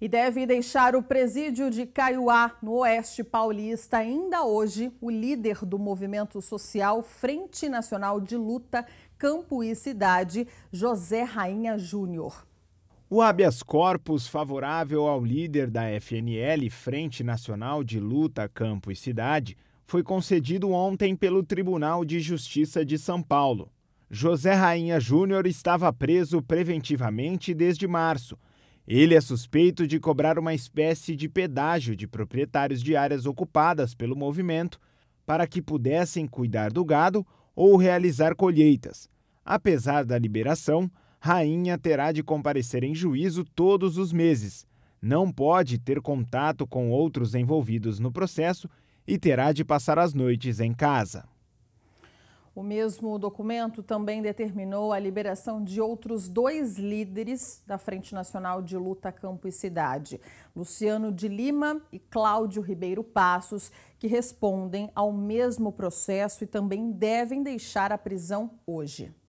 e deve deixar o presídio de Caiuá, no Oeste Paulista, ainda hoje, o líder do movimento social Frente Nacional de Luta, Campo e Cidade, José Rainha Júnior. O habeas corpus favorável ao líder da FNL, Frente Nacional de Luta, Campo e Cidade, foi concedido ontem pelo Tribunal de Justiça de São Paulo. José Rainha Júnior estava preso preventivamente desde março ele é suspeito de cobrar uma espécie de pedágio de proprietários de áreas ocupadas pelo movimento para que pudessem cuidar do gado ou realizar colheitas. Apesar da liberação, Rainha terá de comparecer em juízo todos os meses, não pode ter contato com outros envolvidos no processo e terá de passar as noites em casa. O mesmo documento também determinou a liberação de outros dois líderes da Frente Nacional de Luta Campo e Cidade, Luciano de Lima e Cláudio Ribeiro Passos, que respondem ao mesmo processo e também devem deixar a prisão hoje.